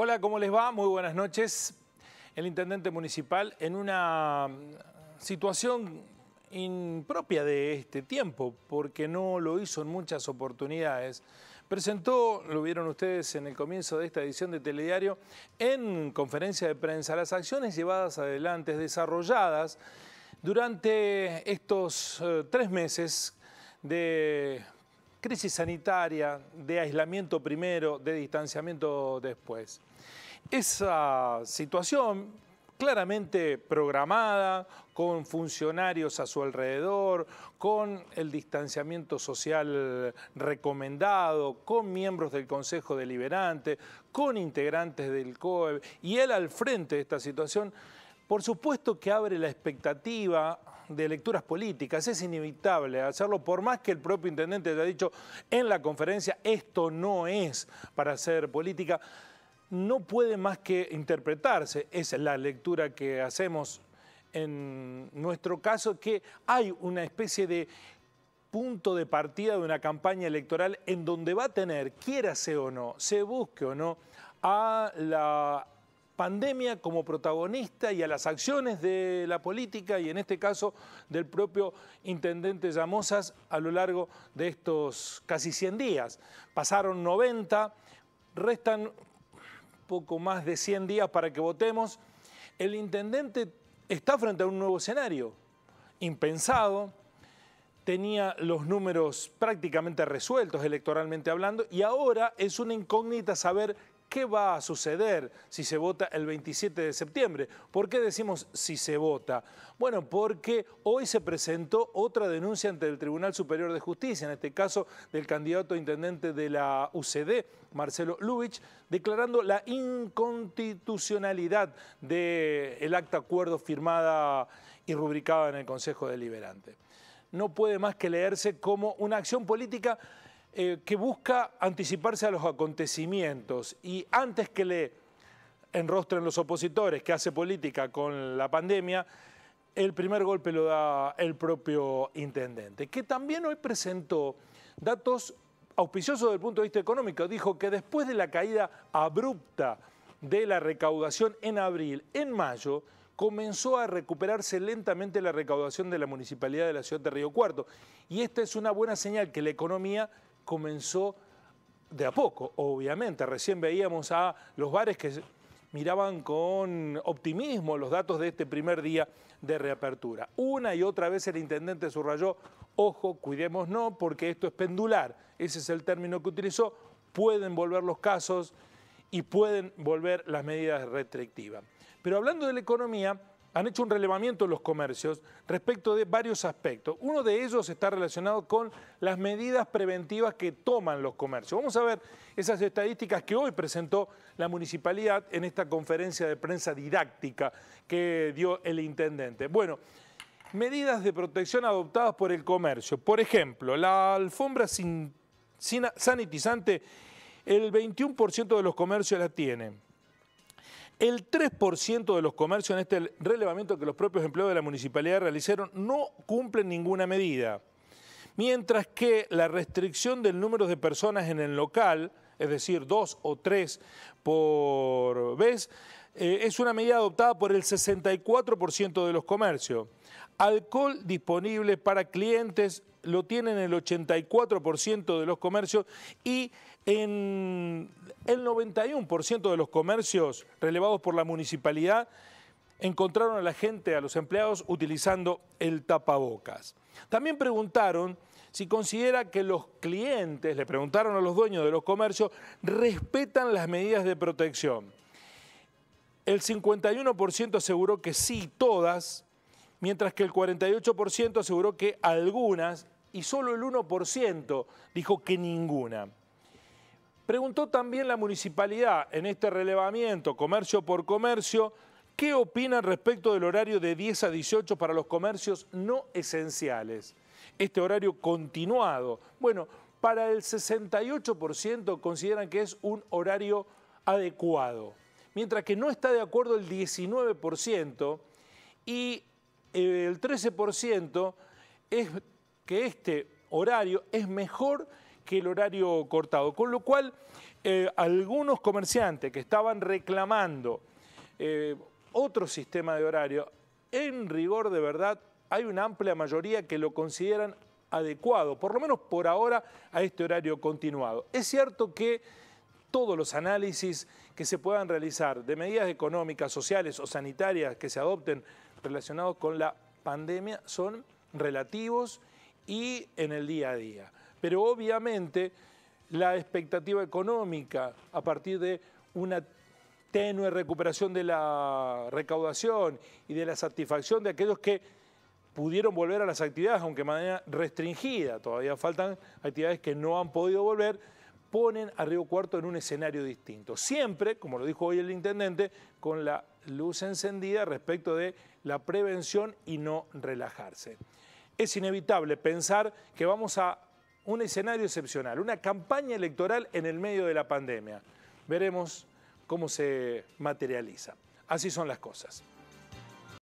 Hola, ¿cómo les va? Muy buenas noches. El intendente municipal en una situación impropia de este tiempo, porque no lo hizo en muchas oportunidades. Presentó, lo vieron ustedes en el comienzo de esta edición de Telediario, en conferencia de prensa, las acciones llevadas adelante, desarrolladas durante estos eh, tres meses de crisis sanitaria, de aislamiento primero, de distanciamiento después. Esa situación claramente programada, con funcionarios a su alrededor, con el distanciamiento social recomendado, con miembros del Consejo Deliberante, con integrantes del COE y él al frente de esta situación, por supuesto que abre la expectativa de lecturas políticas, es inevitable hacerlo, por más que el propio intendente haya dicho en la conferencia, esto no es para hacer política, no puede más que interpretarse, es la lectura que hacemos en nuestro caso, que hay una especie de punto de partida de una campaña electoral en donde va a tener, quiérase o no, se busque o no, a la pandemia como protagonista y a las acciones de la política y en este caso del propio intendente Llamosas a lo largo de estos casi 100 días. Pasaron 90, restan poco más de 100 días para que votemos. El intendente está frente a un nuevo escenario, impensado, tenía los números prácticamente resueltos electoralmente hablando y ahora es una incógnita saber ¿Qué va a suceder si se vota el 27 de septiembre? ¿Por qué decimos si se vota? Bueno, porque hoy se presentó otra denuncia ante el Tribunal Superior de Justicia, en este caso del candidato a intendente de la UCD, Marcelo Lubich, declarando la inconstitucionalidad del acta acuerdo firmada y rubricada en el Consejo Deliberante. No puede más que leerse como una acción política eh, que busca anticiparse a los acontecimientos y antes que le enrostren los opositores, que hace política con la pandemia, el primer golpe lo da el propio intendente, que también hoy presentó datos auspiciosos desde el punto de vista económico. Dijo que después de la caída abrupta de la recaudación en abril, en mayo, comenzó a recuperarse lentamente la recaudación de la Municipalidad de la Ciudad de Río Cuarto. Y esta es una buena señal que la economía comenzó de a poco, obviamente. Recién veíamos a los bares que miraban con optimismo los datos de este primer día de reapertura. Una y otra vez el intendente subrayó, ojo, cuidemos no, porque esto es pendular, ese es el término que utilizó, pueden volver los casos y pueden volver las medidas restrictivas. Pero hablando de la economía, han hecho un relevamiento en los comercios respecto de varios aspectos. Uno de ellos está relacionado con las medidas preventivas que toman los comercios. Vamos a ver esas estadísticas que hoy presentó la municipalidad en esta conferencia de prensa didáctica que dio el intendente. Bueno, medidas de protección adoptadas por el comercio. Por ejemplo, la alfombra sin, sanitizante, el 21% de los comercios la tienen. El 3% de los comercios en este relevamiento que los propios empleados de la municipalidad realizaron no cumplen ninguna medida, mientras que la restricción del número de personas en el local, es decir, dos o tres por vez, eh, es una medida adoptada por el 64% de los comercios. Alcohol disponible para clientes lo tienen el 84% de los comercios y en el 91% de los comercios relevados por la municipalidad encontraron a la gente, a los empleados, utilizando el tapabocas. También preguntaron si considera que los clientes, le preguntaron a los dueños de los comercios, respetan las medidas de protección. El 51% aseguró que sí, todas, mientras que el 48% aseguró que algunas y solo el 1% dijo que ninguna. Preguntó también la municipalidad en este relevamiento, comercio por comercio, ¿qué opinan respecto del horario de 10 a 18 para los comercios no esenciales? Este horario continuado. Bueno, para el 68% consideran que es un horario adecuado mientras que no está de acuerdo el 19% y eh, el 13% es que este horario es mejor que el horario cortado. Con lo cual, eh, algunos comerciantes que estaban reclamando eh, otro sistema de horario, en rigor de verdad hay una amplia mayoría que lo consideran adecuado, por lo menos por ahora, a este horario continuado. Es cierto que todos los análisis que se puedan realizar de medidas económicas, sociales o sanitarias que se adopten relacionados con la pandemia son relativos y en el día a día. Pero obviamente la expectativa económica a partir de una tenue recuperación de la recaudación y de la satisfacción de aquellos que pudieron volver a las actividades, aunque de manera restringida, todavía faltan actividades que no han podido volver, ponen a Río Cuarto en un escenario distinto. Siempre, como lo dijo hoy el intendente, con la luz encendida respecto de la prevención y no relajarse. Es inevitable pensar que vamos a un escenario excepcional, una campaña electoral en el medio de la pandemia. Veremos cómo se materializa. Así son las cosas.